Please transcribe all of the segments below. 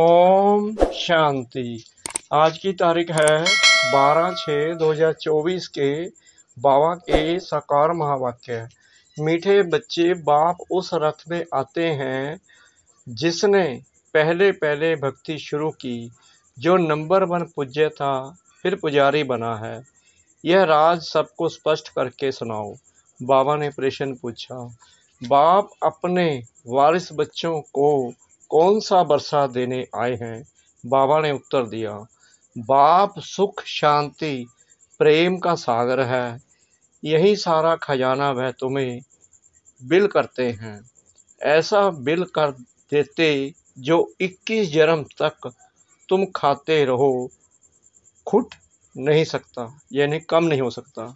ओम शांति आज की तारीख है बारह छः दो हजार चौबीस के बाबा के साकार महावाक्य मीठे बच्चे बाप उस रथ में आते हैं जिसने पहले पहले भक्ति शुरू की जो नंबर वन पूज्य था फिर पुजारी बना है यह राज सबको स्पष्ट करके सुनाओ बाबा ने प्रश्न पूछा बाप अपने वारिस बच्चों को कौन सा बरसा देने आए हैं बाबा ने उत्तर दिया बाप सुख शांति प्रेम का सागर है यही सारा खजाना वह तुम्हें बिल करते हैं ऐसा बिल कर देते जो 21 जन्म तक तुम खाते रहो खुट नहीं सकता यानी कम नहीं हो सकता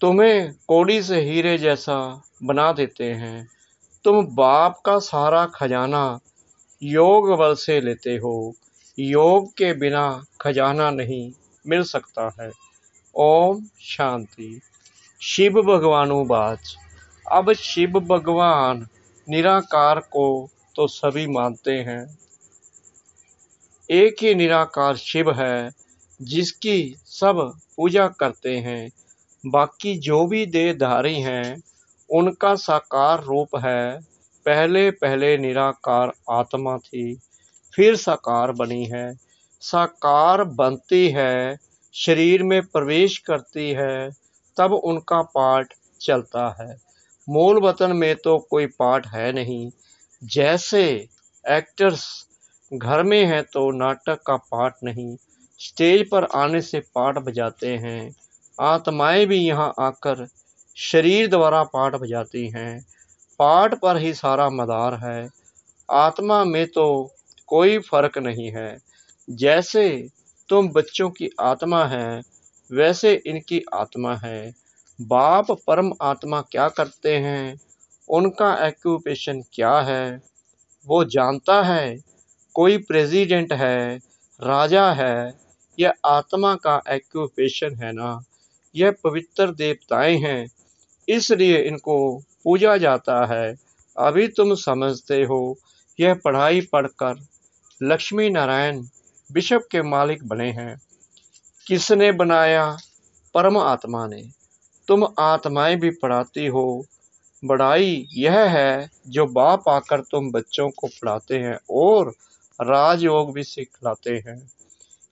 तुम्हें कोड़ी से हीरे जैसा बना देते हैं तुम बाप का सारा खजाना योग बल से लेते हो योग के बिना खजाना नहीं मिल सकता है ओम शांति शिव भगवानुवाच अब शिव भगवान निराकार को तो सभी मानते हैं एक ही निराकार शिव है जिसकी सब पूजा करते हैं बाकी जो भी देहधारी हैं उनका साकार रूप है पहले पहले निराकार आत्मा थी फिर साकार बनी है साकार बनती है शरीर में प्रवेश करती है तब उनका पाठ चलता है मूल वतन में तो कोई पाठ है नहीं जैसे एक्टर्स घर में है तो नाटक का पाठ नहीं स्टेज पर आने से पाठ बजाते हैं आत्माएं भी यहाँ आकर शरीर द्वारा पाठ बजाती हैं पाठ पर ही सारा मदार है आत्मा में तो कोई फर्क नहीं है जैसे तुम बच्चों की आत्मा है वैसे इनकी आत्मा है बाप परम आत्मा क्या करते हैं उनका एक्यूपेशन क्या है वो जानता है कोई प्रेसिडेंट है राजा है यह आत्मा का एक्यूपेशन है ना यह पवित्र देवताएं हैं इसलिए इनको पूजा जाता है अभी तुम समझते हो यह पढ़ाई पढ़कर लक्ष्मी नारायण बिशप के मालिक बने हैं किसने बनाया परम आत्मा ने तुम आत्माएं भी पढ़ाती हो बड़ाई यह है जो बाप आकर तुम बच्चों को पढ़ाते हैं और राजयोग भी सिखलाते हैं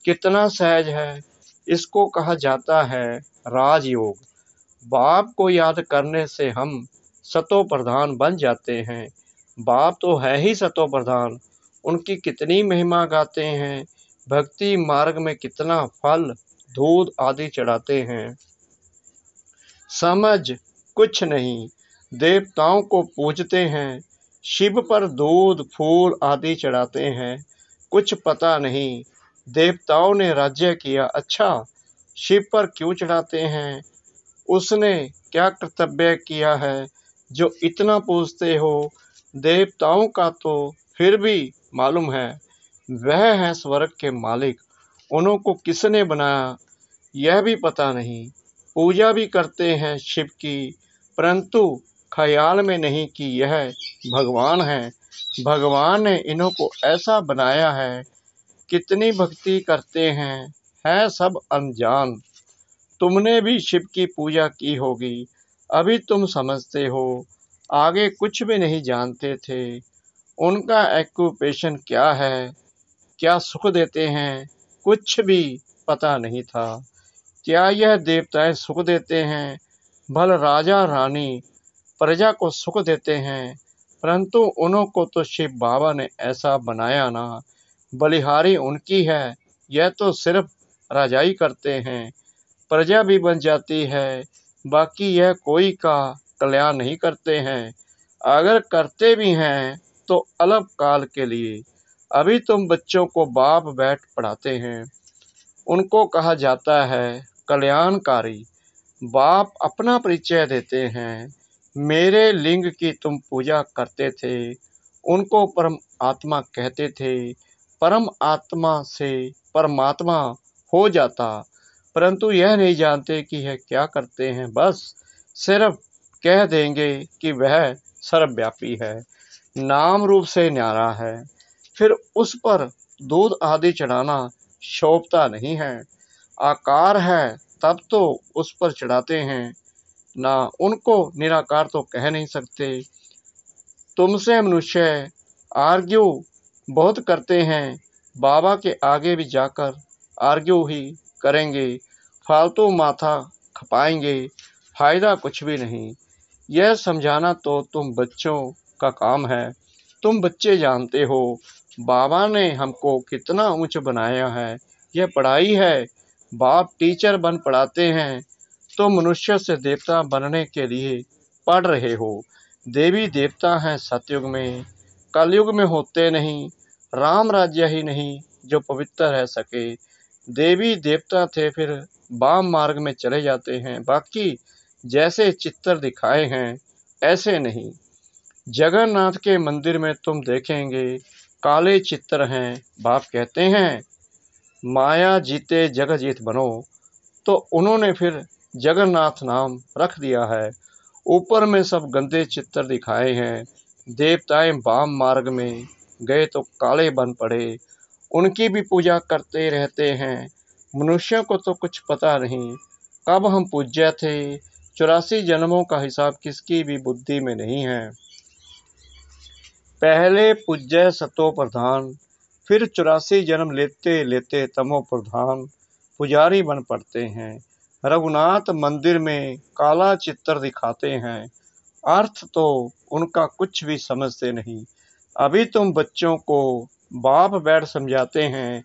कितना सहज है इसको कहा जाता है राजयोग बाप को याद करने से हम सतो प्रधान बन जाते हैं बाप तो है ही सतो प्रधान उनकी कितनी महिमा गाते हैं भक्ति मार्ग में कितना फल दूध आदि चढ़ाते हैं समझ कुछ नहीं देवताओं को पूजते हैं शिव पर दूध फूल आदि चढ़ाते हैं कुछ पता नहीं देवताओं ने राज्य किया अच्छा शिव पर क्यों चढ़ाते हैं उसने क्या कर्तव्य किया है जो इतना पूछते हो देवताओं का तो फिर भी मालूम है वह है स्वर्ग के मालिक उनको किसने बनाया यह भी पता नहीं पूजा भी करते हैं शिव की परंतु ख्याल में नहीं कि यह भगवान है भगवान ने इन्हों को ऐसा बनाया है कितनी भक्ति करते हैं है सब अनजान तुमने भी शिव की पूजा की होगी अभी तुम समझते हो आगे कुछ भी नहीं जानते थे उनका एक्यूपेशन क्या है क्या सुख देते हैं कुछ भी पता नहीं था क्या यह देवताएं सुख देते हैं भल राजा रानी प्रजा को सुख देते हैं परंतु उन्हों को तो शिव बाबा ने ऐसा बनाया ना बलिहारी उनकी है यह तो सिर्फ राजाई करते हैं प्रजा भी बन जाती है बाकी यह कोई का कल्याण नहीं करते हैं अगर करते भी हैं तो अलग काल के लिए अभी तुम बच्चों को बाप बैठ पढ़ाते हैं उनको कहा जाता है कल्याणकारी बाप अपना परिचय देते हैं मेरे लिंग की तुम पूजा करते थे उनको परम आत्मा कहते थे परम आत्मा से परमात्मा हो जाता परंतु यह नहीं जानते कि यह क्या करते हैं बस सिर्फ कह देंगे कि वह सर्वव्यापी है नाम रूप से न्यारा है फिर उस पर दूध आदि चढ़ाना शोभता नहीं है आकार है तब तो उस पर चढ़ाते हैं ना उनको निराकार तो कह नहीं सकते तुमसे मनुष्य आर्ग्यू बहुत करते हैं बाबा के आगे भी जाकर आर्ग्यू ही करेंगे फालतू माथा खपाएंगे फ़ायदा कुछ भी नहीं यह समझाना तो तुम बच्चों का काम है तुम बच्चे जानते हो बाबा ने हमको कितना ऊंच बनाया है यह पढ़ाई है बाप टीचर बन पढ़ाते हैं तो मनुष्य से देवता बनने के लिए पढ़ रहे हो देवी देवता हैं सतयुग में कलयुग में होते नहीं राम राज्य ही नहीं जो पवित्र रह सके देवी देवता थे फिर बाम मार्ग में चले जाते हैं बाकी जैसे चित्र दिखाए हैं ऐसे नहीं जगन्नाथ के मंदिर में तुम देखेंगे काले चित्र हैं बाप कहते हैं माया जीते जग जीत बनो तो उन्होंने फिर जगन्नाथ नाम रख दिया है ऊपर में सब गंदे चित्र दिखाए हैं देवताएं बाम मार्ग में गए तो काले बन पड़े उनकी भी पूजा करते रहते हैं मनुष्यों को तो कुछ पता नहीं कब हम पूज्य थे चौरासी जन्मों का हिसाब किसकी भी बुद्धि में नहीं है पहले पूज्य सतो प्रधान फिर चौरासी जन्म लेते लेते तमो प्रधान पुजारी बन पड़ते हैं रघुनाथ मंदिर में काला चित्र दिखाते हैं अर्थ तो उनका कुछ भी समझते नहीं अभी तुम बच्चों को बाप बैठ समझाते हैं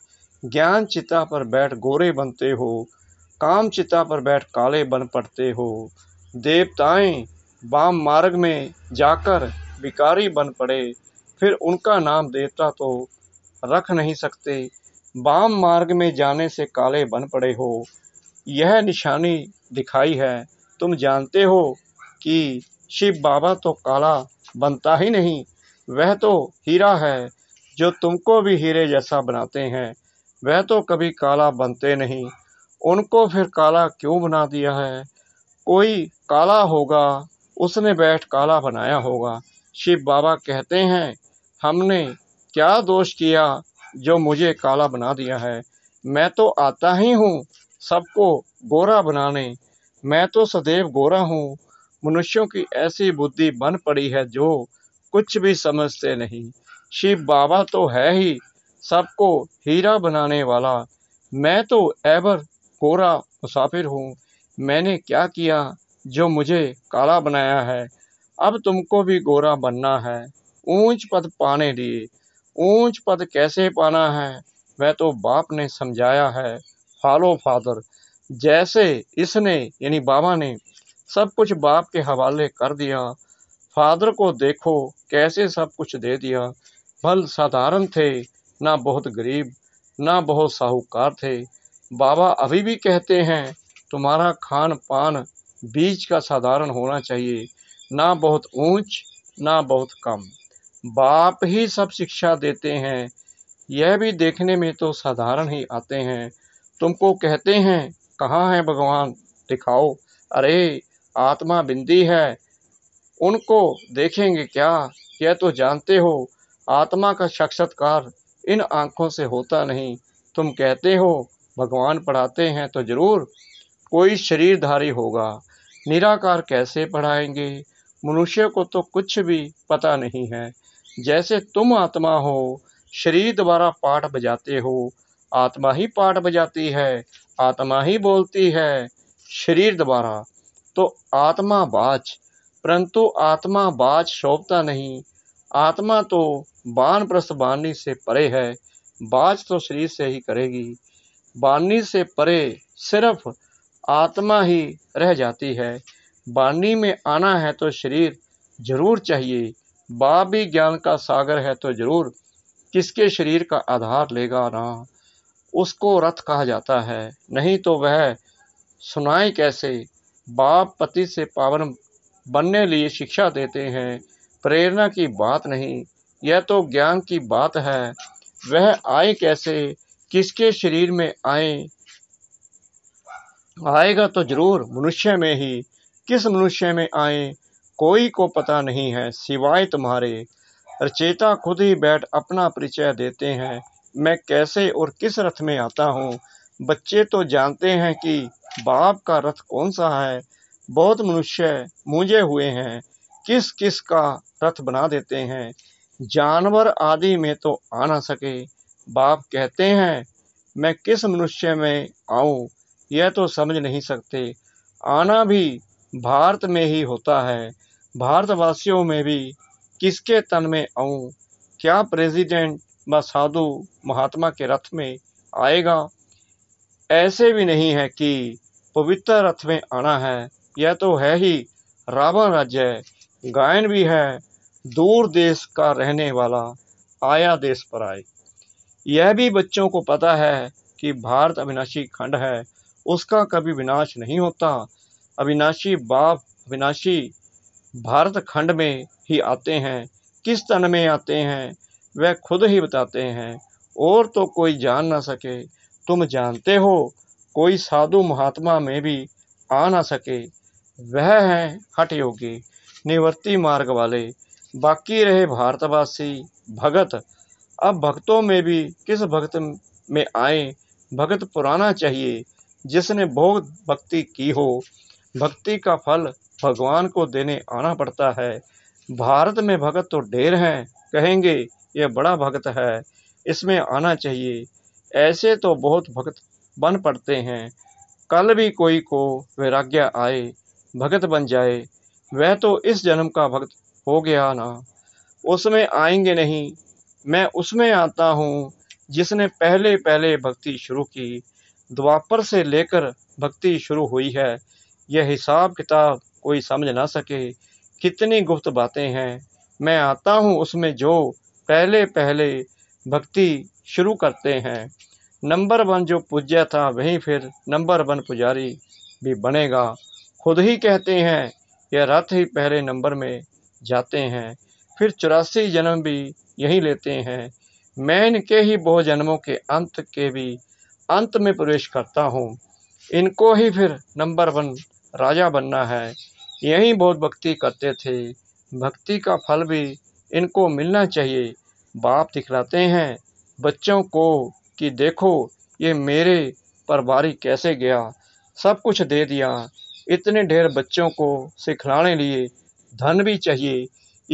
ज्ञान चिता पर बैठ गोरे बनते हो काम चिता पर बैठ काले बन पड़ते हो देवताएं बाम मार्ग में जाकर विकारी बन पड़े फिर उनका नाम देवता तो रख नहीं सकते बाम मार्ग में जाने से काले बन पड़े हो यह निशानी दिखाई है तुम जानते हो कि शिव बाबा तो काला बनता ही नहीं वह तो हीरा है जो तुमको भी हीरे जैसा बनाते हैं वह तो कभी काला बनते नहीं उनको फिर काला क्यों बना दिया है कोई काला होगा उसने बैठ काला बनाया होगा शिव बाबा कहते हैं हमने क्या दोष किया जो मुझे काला बना दिया है मैं तो आता ही हूँ सबको गोरा बनाने मैं तो सदैव गोरा हूँ मनुष्यों की ऐसी बुद्धि बन पड़ी है जो कुछ भी समझते नहीं शिव बाबा तो है ही सबको हीरा बनाने वाला मैं तो एवर कोरा मुसाफिर हूँ मैंने क्या किया जो मुझे काला बनाया है अब तुमको भी गोरा बनना है ऊंच पद पाने लिए ऊंच पद कैसे पाना है वह तो बाप ने समझाया है फॉलो फादर जैसे इसने यानी बाबा ने सब कुछ बाप के हवाले कर दिया फादर को देखो कैसे सब कुछ दे दिया फल साधारण थे ना बहुत गरीब ना बहुत साहूकार थे बाबा अभी भी कहते हैं तुम्हारा खान पान बीज का साधारण होना चाहिए ना बहुत ऊंच ना बहुत कम बाप ही सब शिक्षा देते हैं यह भी देखने में तो साधारण ही आते हैं तुमको कहते हैं कहाँ है भगवान दिखाओ अरे आत्मा बिंदी है उनको देखेंगे क्या यह तो जानते हो आत्मा का साक्षात्कार इन आँखों से होता नहीं तुम कहते हो भगवान पढ़ाते हैं तो जरूर कोई शरीरधारी होगा निराकार कैसे पढ़ाएंगे मनुष्य को तो कुछ भी पता नहीं है जैसे तुम आत्मा हो शरीर द्वारा पाठ बजाते हो आत्मा ही पाठ बजाती है आत्मा ही बोलती है शरीर द्वारा तो आत्मा बाच परंतु आत्मा बाच शोभता नहीं आत्मा तो बाण प्रस्थ बाणी से परे है बाज तो शरीर से ही करेगी बानी से परे सिर्फ आत्मा ही रह जाती है बानी में आना है तो शरीर जरूर चाहिए बा भी ज्ञान का सागर है तो जरूर किसके शरीर का आधार लेगा ना उसको रथ कहा जाता है नहीं तो वह सुनाए कैसे बाप पति से पावन बनने लिए शिक्षा देते हैं प्रेरणा की बात नहीं यह तो ज्ञान की बात है वह आए कैसे किसके शरीर में आए आएगा तो जरूर मनुष्य में ही किस मनुष्य में आए कोई को पता नहीं है सिवाय तुम्हारे रचेता खुद ही बैठ अपना परिचय देते हैं मैं कैसे और किस रथ में आता हूँ बच्चे तो जानते हैं कि बाप का रथ कौन सा है बहुत मनुष्य मूझे हुए हैं किस किस का रथ बना देते हैं जानवर आदि में तो आ ना सके बाप कहते हैं मैं किस मनुष्य में आऊं यह तो समझ नहीं सकते आना भी भारत में ही होता है भारतवासियों में भी किसके तन में आऊं क्या प्रेसिडेंट व साधु महात्मा के रथ में आएगा ऐसे भी नहीं है कि पवित्र रथ में आना है यह तो है ही रावण राज्य गायन भी है दूर देश का रहने वाला आया देश पर आए यह भी बच्चों को पता है कि भारत अविनाशी खंड है उसका कभी विनाश नहीं होता अविनाशी बाप अविनाशी भारत खंड में ही आते हैं किस तन में आते हैं वह खुद ही बताते हैं और तो कोई जान ना सके तुम जानते हो कोई साधु महात्मा में भी आ ना सके वह हैं हठ योगी निवर्ती मार्ग वाले बाकी रहे भारतवासी भगत अब भक्तों में भी किस भक्त में आए भगत पुराना चाहिए जिसने बहुत भक्ति की हो भक्ति का फल भगवान को देने आना पड़ता है भारत में भगत तो ढेर हैं कहेंगे यह बड़ा भगत है इसमें आना चाहिए ऐसे तो बहुत भक्त बन पड़ते हैं कल भी कोई को वैराग्य आए भगत बन जाए वह तो इस जन्म का भक्त हो गया ना उसमें आएंगे नहीं मैं उसमें आता हूँ जिसने पहले पहले भक्ति शुरू की द्वापर से लेकर भक्ति शुरू हुई है यह हिसाब किताब कोई समझ ना सके कितनी गुप्त बातें हैं मैं आता हूँ उसमें जो पहले पहले भक्ति शुरू करते हैं नंबर वन जो पूज्य था वहीं फिर नंबर वन पुजारी भी बनेगा खुद ही कहते हैं यह रथ ही पहले नंबर में जाते हैं फिर चौरासी जन्म भी यही लेते हैं मैं इनके ही बहु जन्मों के अंत के भी अंत में प्रवेश करता हूँ इनको ही फिर नंबर वन राजा बनना है यही बहुत भक्ति करते थे भक्ति का फल भी इनको मिलना चाहिए बाप दिखलाते हैं बच्चों को कि देखो ये मेरे पर बारी कैसे गया सब कुछ दे दिया इतने ढेर बच्चों को सिखलाने लिए धन भी चाहिए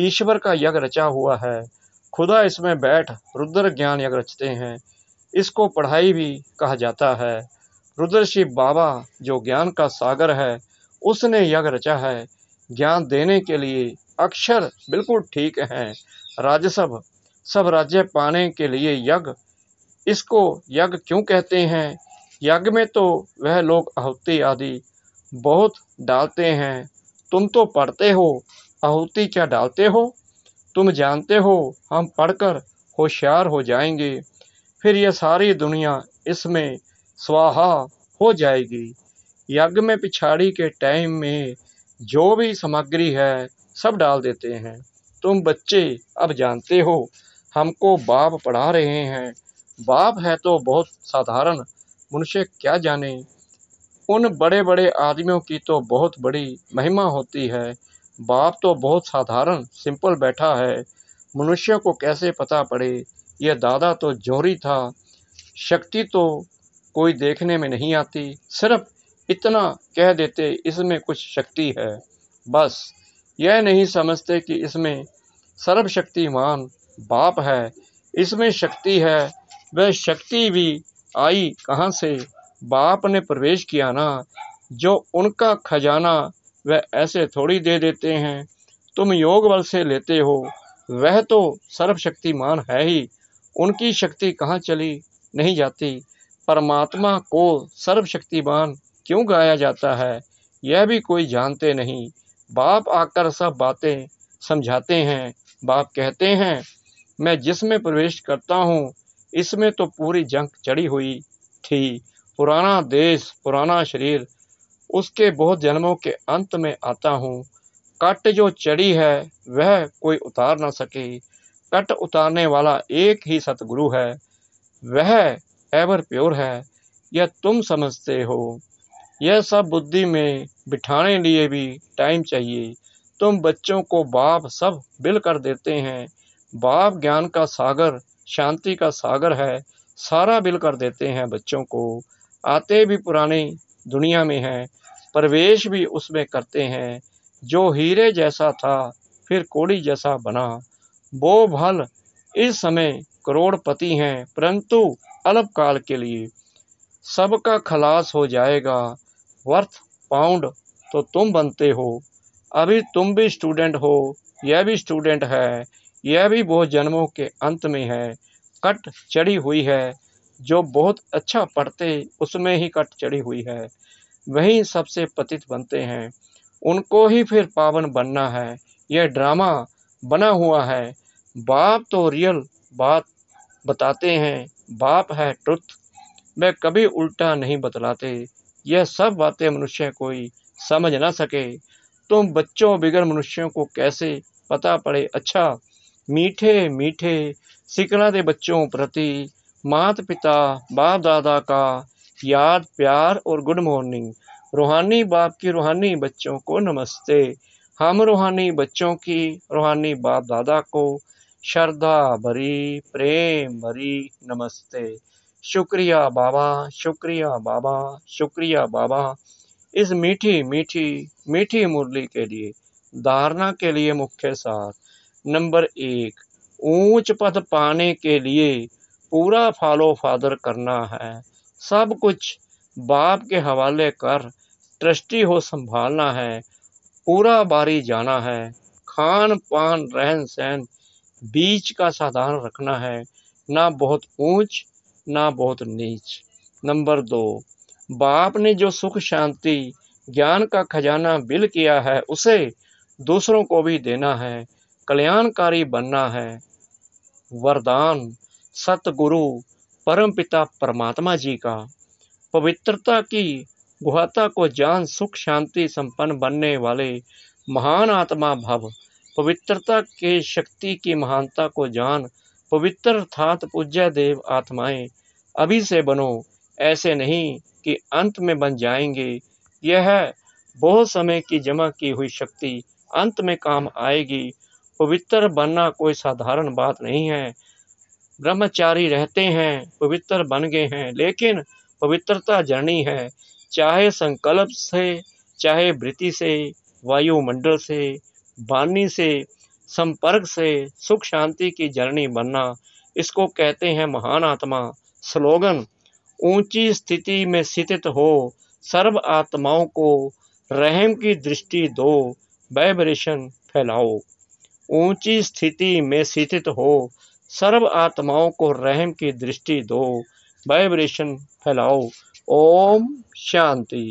ईश्वर का यज्ञ रचा हुआ है खुदा इसमें बैठ रुद्र ज्ञान यज्ञ रचते हैं इसको पढ़ाई भी कहा जाता है रुद्र शिव बाबा जो ज्ञान का सागर है उसने यज्ञ रचा है ज्ञान देने के लिए अक्षर बिल्कुल ठीक हैं राजसभ सब राज्य पाने के लिए यज्ञ इसको यज्ञ क्यों कहते हैं यज्ञ में तो वह लोग आहुति आदि बहुत डालते हैं तुम तो पढ़ते हो आहुति क्या डालते हो तुम जानते हो हम पढ़कर होशियार हो जाएंगे फिर यह सारी दुनिया इसमें स्वाहा हो जाएगी यज्ञ में पिछाड़ी के टाइम में जो भी सामग्री है सब डाल देते हैं तुम बच्चे अब जानते हो हमको बाप पढ़ा रहे हैं बाप है तो बहुत साधारण मनुष्य क्या जाने उन बड़े बड़े आदमियों की तो बहुत बड़ी महिमा होती है बाप तो बहुत साधारण सिंपल बैठा है मनुष्य को कैसे पता पड़े यह दादा तो जोरी था शक्ति तो कोई देखने में नहीं आती सिर्फ इतना कह देते इसमें कुछ शक्ति है बस यह नहीं समझते कि इसमें सर्वशक्तिमान बाप है इसमें शक्ति है वह शक्ति भी आई कहाँ से बाप ने प्रवेश किया ना जो उनका खजाना वह ऐसे थोड़ी दे देते हैं तुम योग बल से लेते हो वह तो सर्वशक्तिमान है ही उनकी शक्ति कहाँ चली नहीं जाती परमात्मा को सर्वशक्तिमान क्यों गाया जाता है यह भी कोई जानते नहीं बाप आकर सब बातें समझाते हैं बाप कहते हैं मैं जिसमें प्रवेश करता हूँ इसमें तो पूरी जंक चढ़ी हुई थी पुराना देश पुराना शरीर उसके बहुत जन्मों के अंत में आता हूँ कट जो चढ़ी है वह कोई उतार ना सकी कट उतारने वाला एक ही सतगुरु है वह एवर प्योर है यह तुम समझते हो यह सब बुद्धि में बिठाने लिए भी टाइम चाहिए तुम बच्चों को बाप सब बिल कर देते हैं बाप ज्ञान का सागर शांति का सागर है सारा बिल कर देते हैं बच्चों को आते भी पुराने दुनिया में हैं प्रवेश भी उसमें करते हैं जो हीरे जैसा था फिर कोड़ी जैसा बना वो भल इस समय करोड़पति हैं परंतु अल्पकाल काल के लिए सबका खलास हो जाएगा वर्थ पाउंड तो तुम बनते हो अभी तुम भी स्टूडेंट हो यह भी स्टूडेंट है यह भी बहुत जन्मों के अंत में है कट चढ़ी हुई है जो बहुत अच्छा पढ़ते उसमें ही कट चढ़ी हुई है वही सबसे पतित बनते हैं उनको ही फिर पावन बनना है यह ड्रामा बना हुआ है बाप तो रियल बात बताते हैं बाप है ट्रुथ वह कभी उल्टा नहीं बतलाते यह सब बातें मनुष्य कोई समझ ना सके तुम बच्चों बिगर मनुष्यों को कैसे पता पड़े अच्छा मीठे मीठे सिकला दे बच्चों प्रति माता पिता बाप दादा का याद प्यार और गुड मॉर्निंग रूहानी बाप की रूहानी बच्चों को नमस्ते हम रूहानी बच्चों की रूहानी बाप दादा को श्रद्धा भरी प्रेम भरी नमस्ते शुक्रिया बाबा शुक्रिया बाबा शुक्रिया बाबा इस मीठी मीठी मीठी मुरली के लिए धारणा के लिए मुख्य सार नंबर एक ऊंच पद पाने के लिए पूरा फॉलो फादर करना है सब कुछ बाप के हवाले कर ट्रस्टी हो संभालना है पूरा बारी जाना है खान पान रहन सहन बीच का साधारण रखना है ना बहुत ऊंच ना बहुत नीच नंबर दो बाप ने जो सुख शांति ज्ञान का खजाना बिल किया है उसे दूसरों को भी देना है कल्याणकारी बनना है वरदान सतगुरु परम पिता परमात्मा जी का पवित्रता की गुहाता को जान सुख शांति संपन्न बनने वाले महान आत्मा भव पवित्रता के शक्ति की महानता को जान पवित्र अर्थात पूज्य देव आत्माएं अभी से बनो ऐसे नहीं कि अंत में बन जाएंगे यह बहुत समय की जमा की हुई शक्ति अंत में काम आएगी पवित्र बनना कोई साधारण बात नहीं है ब्रह्मचारी रहते हैं पवित्र बन गए हैं लेकिन पवित्रता जर्नी है चाहे संकल्प से चाहे वृत्ति से वायुमंडल से वाणी से संपर्क से सुख शांति की जर्नी बनना इसको कहते हैं महान आत्मा स्लोगन ऊंची स्थिति में स्थित हो सर्व आत्माओं को रहम की दृष्टि दो वाइब्रेशन फैलाओ ऊंची स्थिति में स्थित हो सर्व आत्माओं को रहम की दृष्टि दो वाइब्रेशन फैलाओ ओम शांति